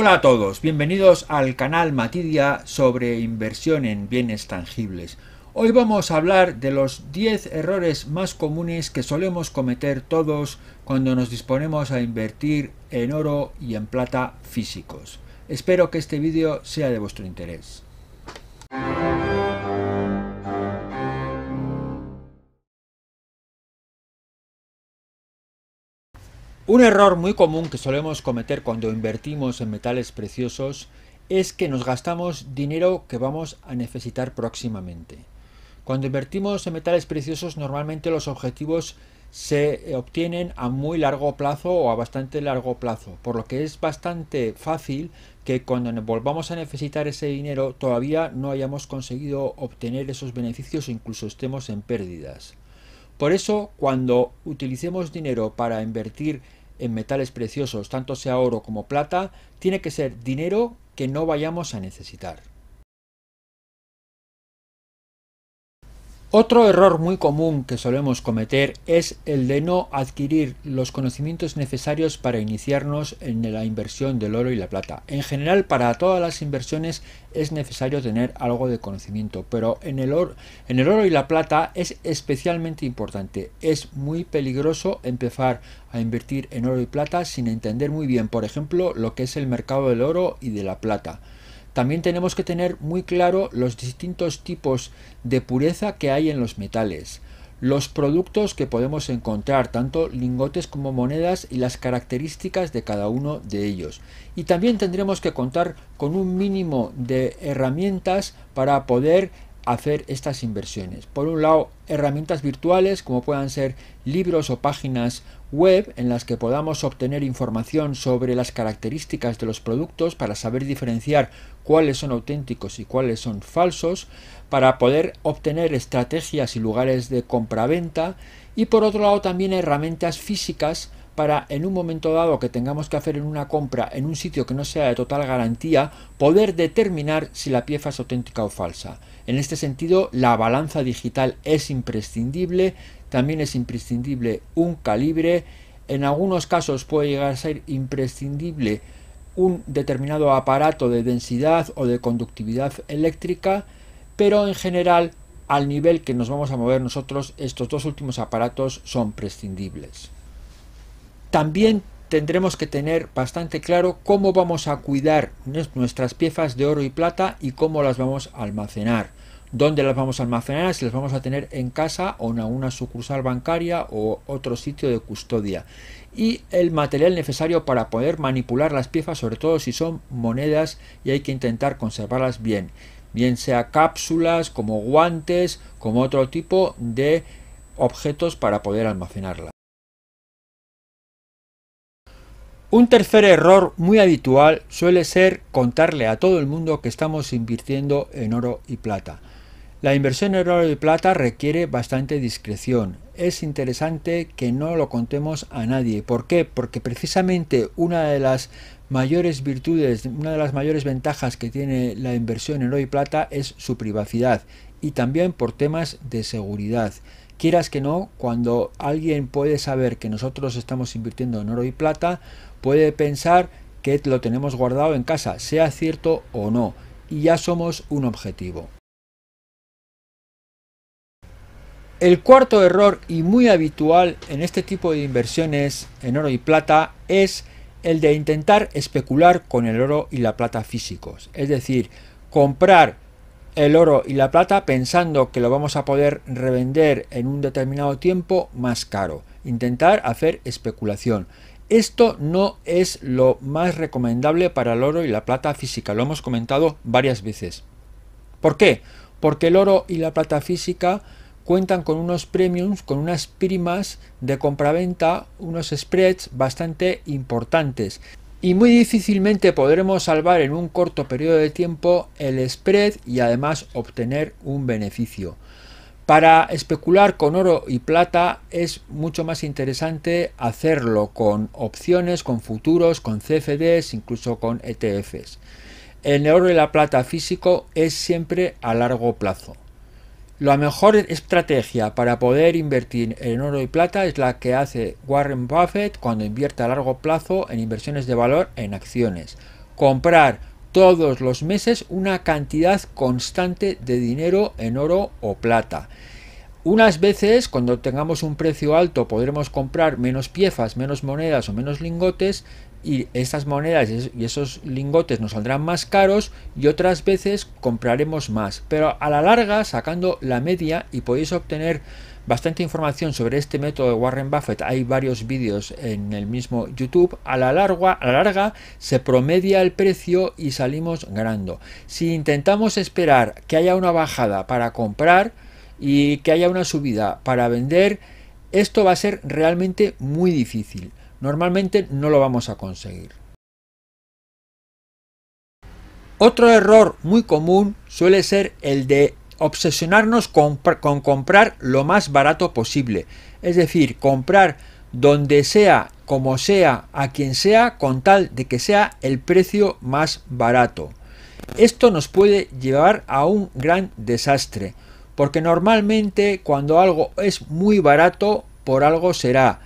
Hola a todos, bienvenidos al canal Matidia sobre inversión en bienes tangibles. Hoy vamos a hablar de los 10 errores más comunes que solemos cometer todos cuando nos disponemos a invertir en oro y en plata físicos. Espero que este vídeo sea de vuestro interés. Un error muy común que solemos cometer cuando invertimos en metales preciosos es que nos gastamos dinero que vamos a necesitar próximamente. Cuando invertimos en metales preciosos normalmente los objetivos se eh, obtienen a muy largo plazo o a bastante largo plazo, por lo que es bastante fácil que cuando volvamos a necesitar ese dinero todavía no hayamos conseguido obtener esos beneficios o incluso estemos en pérdidas. Por eso, cuando utilicemos dinero para invertir en metales preciosos, tanto sea oro como plata, tiene que ser dinero que no vayamos a necesitar. Otro error muy común que solemos cometer es el de no adquirir los conocimientos necesarios para iniciarnos en la inversión del oro y la plata. En general, para todas las inversiones es necesario tener algo de conocimiento, pero en el, oro, en el oro y la plata es especialmente importante. Es muy peligroso empezar a invertir en oro y plata sin entender muy bien, por ejemplo, lo que es el mercado del oro y de la plata. También tenemos que tener muy claro los distintos tipos de pureza que hay en los metales, los productos que podemos encontrar, tanto lingotes como monedas y las características de cada uno de ellos. Y también tendremos que contar con un mínimo de herramientas para poder hacer estas inversiones. Por un lado, herramientas virtuales como puedan ser libros o páginas web en las que podamos obtener información sobre las características de los productos para saber diferenciar cuáles son auténticos y cuáles son falsos, para poder obtener estrategias y lugares de compraventa y por otro lado también herramientas físicas para en un momento dado que tengamos que hacer en una compra en un sitio que no sea de total garantía, poder determinar si la pieza es auténtica o falsa. En este sentido, la balanza digital es imprescindible, también es imprescindible un calibre, en algunos casos puede llegar a ser imprescindible un determinado aparato de densidad o de conductividad eléctrica, pero en general, al nivel que nos vamos a mover nosotros, estos dos últimos aparatos son prescindibles. También tendremos que tener bastante claro cómo vamos a cuidar nuestras piezas de oro y plata y cómo las vamos a almacenar. ¿Dónde las vamos a almacenar? Si las vamos a tener en casa o en una sucursal bancaria o otro sitio de custodia. Y el material necesario para poder manipular las piezas, sobre todo si son monedas y hay que intentar conservarlas bien. Bien sea cápsulas, como guantes, como otro tipo de objetos para poder almacenarlas. Un tercer error muy habitual suele ser contarle a todo el mundo que estamos invirtiendo en oro y plata. La inversión en oro y plata requiere bastante discreción. Es interesante que no lo contemos a nadie. ¿Por qué? Porque precisamente una de las mayores virtudes, una de las mayores ventajas que tiene la inversión en oro y plata es su privacidad y también por temas de seguridad. Quieras que no, cuando alguien puede saber que nosotros estamos invirtiendo en oro y plata, puede pensar que lo tenemos guardado en casa, sea cierto o no, y ya somos un objetivo. El cuarto error y muy habitual en este tipo de inversiones en oro y plata es el de intentar especular con el oro y la plata físicos, es decir, comprar el oro y la plata pensando que lo vamos a poder revender en un determinado tiempo más caro. Intentar hacer especulación. Esto no es lo más recomendable para el oro y la plata física, lo hemos comentado varias veces. ¿Por qué? Porque el oro y la plata física cuentan con unos premiums, con unas primas de compraventa, unos spreads bastante importantes y muy difícilmente podremos salvar en un corto periodo de tiempo el spread y además obtener un beneficio. Para especular con oro y plata es mucho más interesante hacerlo con opciones, con futuros, con CFDs, incluso con ETFs. El oro y la plata físico es siempre a largo plazo. La mejor estrategia para poder invertir en oro y plata es la que hace Warren Buffett cuando invierte a largo plazo en inversiones de valor en acciones. Comprar todos los meses una cantidad constante de dinero en oro o plata. Unas veces, cuando tengamos un precio alto, podremos comprar menos piezas, menos monedas o menos lingotes y estas monedas y esos lingotes nos saldrán más caros y otras veces compraremos más. Pero a la larga, sacando la media, y podéis obtener bastante información sobre este método de Warren Buffett, hay varios vídeos en el mismo YouTube, a la, larga, a la larga se promedia el precio y salimos ganando. Si intentamos esperar que haya una bajada para comprar y que haya una subida para vender, esto va a ser realmente muy difícil normalmente no lo vamos a conseguir. Otro error muy común suele ser el de obsesionarnos con, con, comprar lo más barato posible. Es decir, comprar donde sea, como sea, a quien sea, con tal de que sea el precio más barato. Esto nos puede llevar a un gran desastre, porque normalmente cuando algo es muy barato, por algo será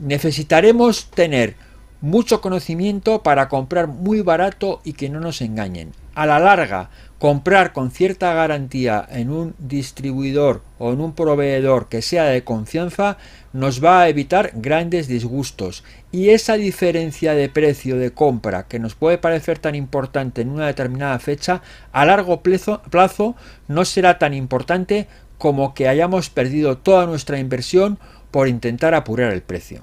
necesitaremos tener mucho conocimiento para comprar muy barato y que no nos engañen. A la larga, comprar con cierta garantía en un distribuidor o en un proveedor que sea de confianza nos va a evitar grandes disgustos y esa diferencia de precio de compra que nos puede parecer tan importante en una determinada fecha a largo plazo, no será tan importante como que hayamos perdido toda nuestra inversión por intentar apurar el precio.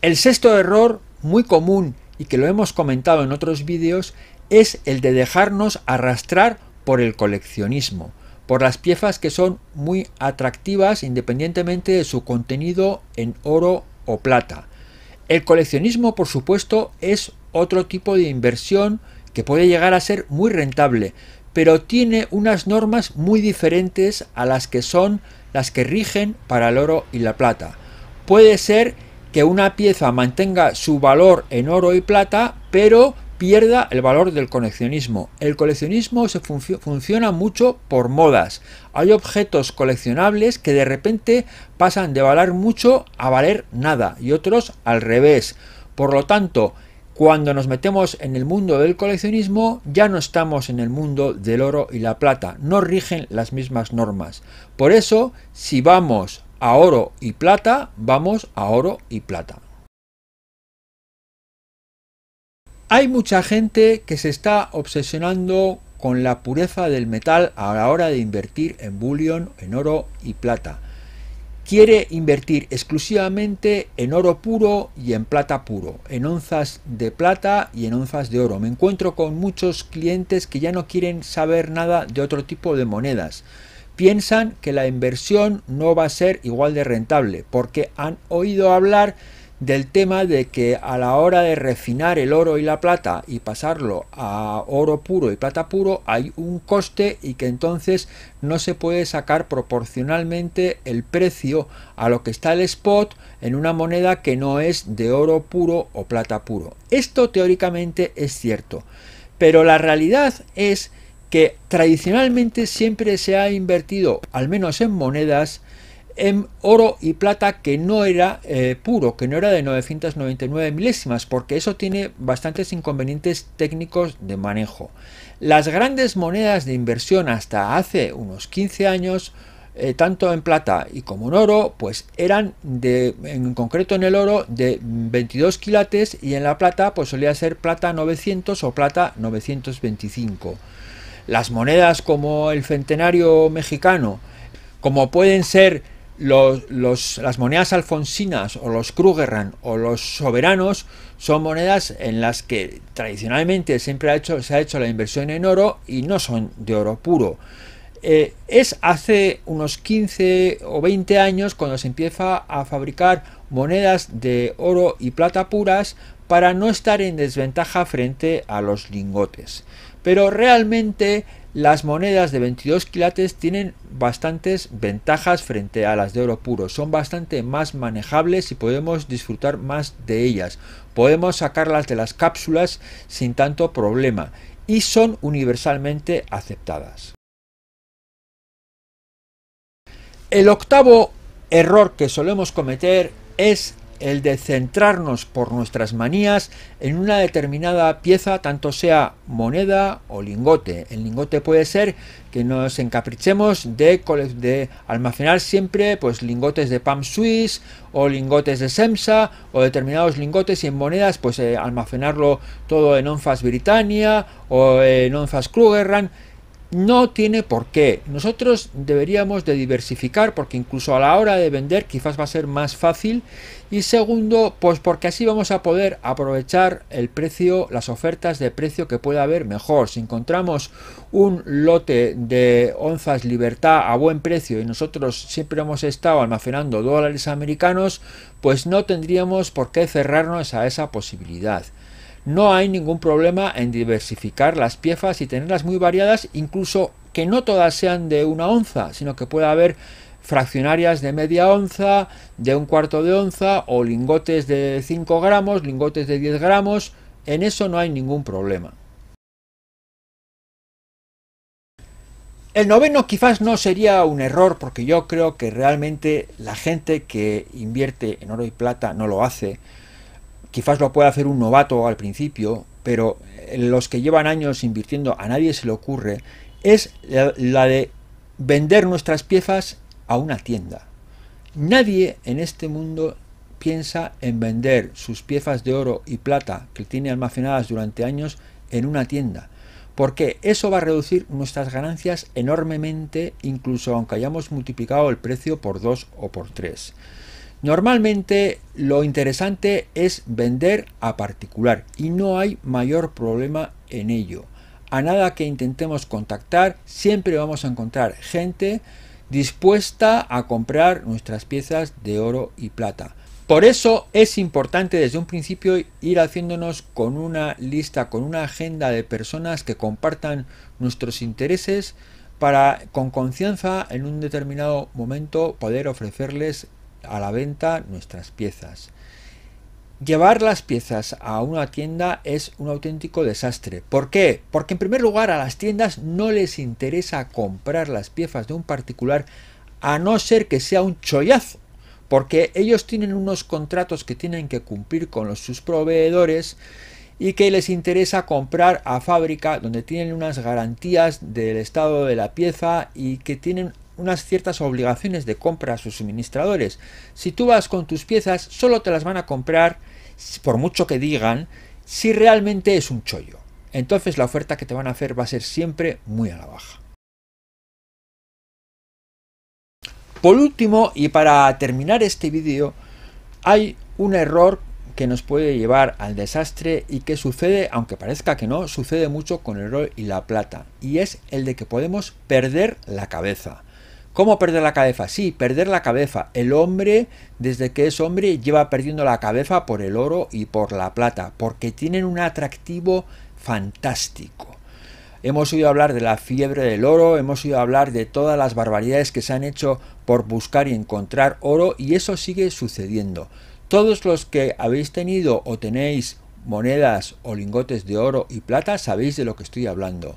El sexto error, muy común y que lo hemos comentado en otros vídeos, es el de dejarnos arrastrar por el coleccionismo, por las piezas que son muy atractivas independientemente de su contenido en oro o plata. El coleccionismo, por supuesto, es otro tipo de inversión que puede llegar a ser muy rentable, pero tiene unas normas muy diferentes a las que son las que rigen para el oro y la plata. Puede ser que una pieza mantenga su valor en oro y plata, pero pierda el valor del coleccionismo. El coleccionismo se funciona mucho por modas. Hay objetos coleccionables que de repente pasan de valer mucho a valer nada y otros al revés. Por lo tanto, cuando nos metemos en el mundo del coleccionismo, ya no estamos en el mundo del oro y la plata, no rigen las mismas normas. Por eso, si vamos a oro y plata, vamos a oro y plata. Hay mucha gente que se está obsesionando con la pureza del metal a la hora de invertir en bullion, en oro y plata. Quiere invertir exclusivamente en oro puro y en plata puro, en onzas de plata y en onzas de oro. Me encuentro con muchos clientes que ya no quieren saber nada de otro tipo de monedas piensan que la inversión no va a ser igual de rentable, porque han oído hablar del tema de que a la hora de refinar el oro y la plata y pasarlo a oro puro y plata puro hay un coste y que entonces no se puede sacar proporcionalmente el precio a lo que está el spot en una moneda que no es de oro puro o plata puro. Esto teóricamente es cierto, pero la realidad es que tradicionalmente siempre se ha invertido, al menos en monedas, en oro y plata que no era eh, puro, que no era de 999 milésimas, porque eso tiene bastantes inconvenientes técnicos de manejo. Las grandes monedas de inversión hasta hace unos 15 años, eh, tanto en plata y como en oro, pues eran de, en concreto en el oro, de 22 quilates y en la plata pues solía ser plata 900 o plata 925 las monedas como el centenario mexicano, como pueden ser los, las monedas alfonsinas o los Krugerrand o los soberanos son monedas en las que tradicionalmente siempre ha hecho, se ha hecho la inversión en oro y no son de oro puro. Eh, es hace unos 15 o 20 años cuando se empieza a fabricar monedas de oro y plata puras para no estar en desventaja frente a los lingotes. Pero realmente las monedas de 22 quilates tienen bastantes ventajas frente a las de oro puro. Son bastante más manejables y podemos disfrutar más de ellas. Podemos sacarlas de las cápsulas sin tanto problema y son universalmente aceptadas. El octavo error que solemos cometer es el de centrarnos por nuestras manías en una determinada pieza, tanto sea moneda o lingote. El lingote puede ser que nos encaprichemos de, de almacenar siempre pues, lingotes de Pam Swiss o lingotes de Semsa o determinados lingotes y en monedas pues eh, almacenarlo todo en onfas Britannia o en onfas Krugerrand no tiene por qué. Nosotros deberíamos de diversificar porque incluso a la hora de vender quizás va a ser más fácil. Y segundo, pues porque así vamos a poder aprovechar el precio, las ofertas de precio que pueda haber mejor. Si encontramos un lote de onzas libertad a buen precio y nosotros siempre hemos estado almacenando dólares americanos, pues no tendríamos por qué cerrarnos a esa posibilidad. No hay ningún problema en diversificar las piezas y tenerlas muy variadas, incluso que no todas sean de una onza, sino que pueda haber fraccionarias de media onza, de un cuarto de onza o lingotes de 5 gramos, lingotes de 10 gramos, en eso no hay ningún problema. El noveno quizás no sería un error porque yo creo que realmente la gente que invierte en oro y plata no lo hace Quizás lo puede hacer un novato al principio, pero los que llevan años invirtiendo, a nadie se le ocurre, es la, de vender nuestras piezas a una tienda. Nadie en este mundo piensa en vender sus piezas de oro y plata que tiene almacenadas durante años en una tienda, porque eso va a reducir nuestras ganancias enormemente, incluso aunque hayamos multiplicado el precio por dos o por tres. Normalmente lo interesante es vender a particular y no hay mayor problema en ello. A nada que intentemos contactar siempre vamos a encontrar gente dispuesta a comprar nuestras piezas de oro y plata. Por eso es importante desde un principio ir haciéndonos con una lista, con una agenda de personas que compartan nuestros intereses para con confianza en un determinado momento poder ofrecerles a la venta nuestras piezas. Llevar las piezas a una tienda es un auténtico desastre. ¿Por Porque en primer lugar a las tiendas no les interesa comprar las piezas de un particular a no ser que sea un chollazo. Porque ellos tienen unos contratos que tienen que cumplir con los, sus proveedores y que les interesa comprar a fábrica donde tienen unas garantías del estado de la pieza y que tienen unas ciertas obligaciones de compra a sus suministradores. Si tú vas con tus piezas, solo te las van a comprar, por mucho que digan, si realmente es un chollo. Entonces la oferta que te van a hacer va a ser siempre muy a la baja. Por último, y para terminar este vídeo, hay un error que nos puede llevar al desastre y que sucede, aunque parezca que no, sucede mucho con el rol y la plata, y es el de que podemos perder la cabeza. ¿Cómo perder la cabeza? Sí, perder la cabeza. El hombre, desde que es hombre, lleva perdiendo la cabeza por el oro y por la plata, porque tienen un atractivo fantástico. Hemos oído hablar de la fiebre del oro, hemos oído hablar de todas las barbaridades que se han hecho por buscar y encontrar oro y eso sigue sucediendo. Todos los que habéis tenido o tenéis monedas o lingotes de oro y plata sabéis de lo que estoy hablando.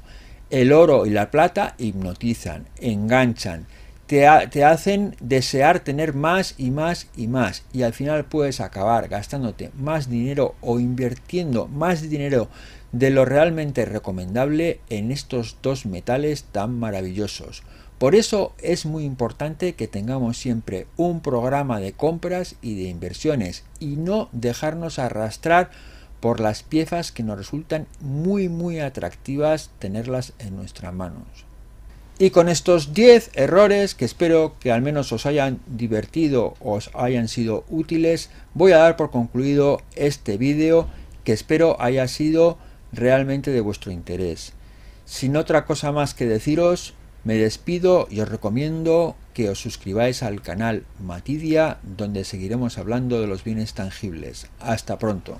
El oro y la plata hipnotizan, enganchan, te, hacen desear tener más y más y más. Y al final puedes acabar gastándote más dinero o invirtiendo más dinero de lo realmente recomendable en estos dos metales tan maravillosos. Por eso es muy importante que tengamos siempre un programa de compras y de inversiones y no dejarnos arrastrar por las piezas que nos resultan muy muy atractivas tenerlas en nuestras manos. Y con estos 10 errores, que espero que al menos os hayan divertido o os hayan sido útiles, voy a dar por concluido este vídeo que espero haya sido realmente de vuestro interés. Sin otra cosa más que deciros, me despido y os recomiendo que os suscribáis al canal Matidia, donde seguiremos hablando de los bienes tangibles. Hasta pronto.